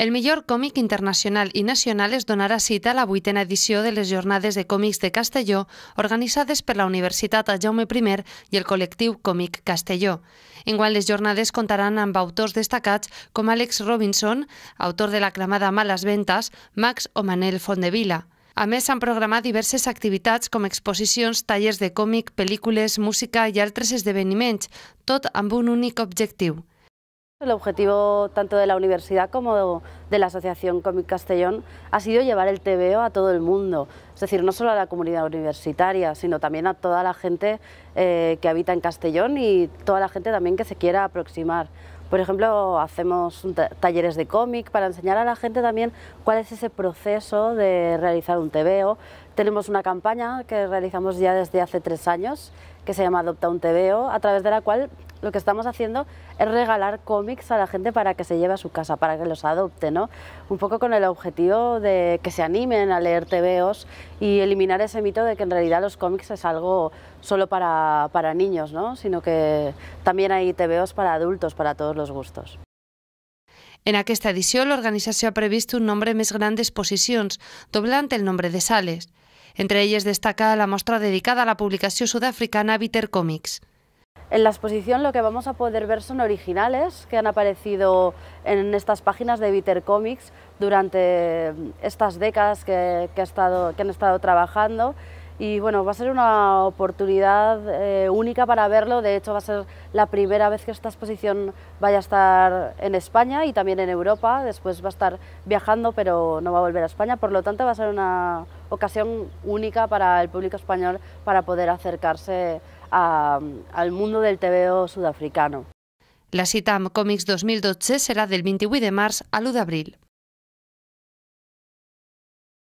El millor còmic internacional i nacional es donarà cita a la vuitena edició de les Jornades de Còmics de Castelló, organitzades per la Universitat Jaume I i el col·lectiu Còmic Castelló. Enguany les jornades comptaran amb autors destacats com Alex Robinson, autor de l'aclamada Males Ventes, Max o Manel Fondevila. A més, s'han programat diverses activitats com exposicions, tallers de còmic, pel·lícules, música i altres esdeveniments, tot amb un únic objectiu – El objetivo tanto de la universidad como de la Asociación Cómic Castellón ha sido llevar el TVO a todo el mundo, es decir, no solo a la comunidad universitaria, sino también a toda la gente eh, que habita en Castellón y toda la gente también que se quiera aproximar. Por ejemplo, hacemos talleres de cómic para enseñar a la gente también cuál es ese proceso de realizar un TVO, tenemos una campaña que realizamos ya desde hace tres años, que se llama Adopta un TVO, a través de la cual lo que estamos haciendo es regalar cómics a la gente para que se lleve a su casa, para que los adopte, ¿no? Un poco con el objetivo de que se animen a leer TVOs y eliminar ese mito de que en realidad los cómics es algo solo para, niños, Sino que también hay TVOs para adultos, para todos los gustos. En aquesta la Organización ha previsto un nombre més gran d'exposicions, doblante el nombre de sales. Entre ellas destaca la muestra dedicada a la publicación sudafricana Viter Comics. En la exposición lo que vamos a poder ver son originales que han aparecido en estas páginas de Bitter Comics durante estas décadas que, han estado trabajando y bueno, va a ser una oportunidad eh, única para verlo, de hecho va a ser la primera vez que esta exposición vaya a estar en España y también en Europa, después va a estar viajando pero no va a volver a España, por lo tanto va a ser una, ocasión única para el público español para poder acercarse al mundo del TVO sudafricano. La CITAM Comics 2012 será del 28 de marzo al 1 de abril.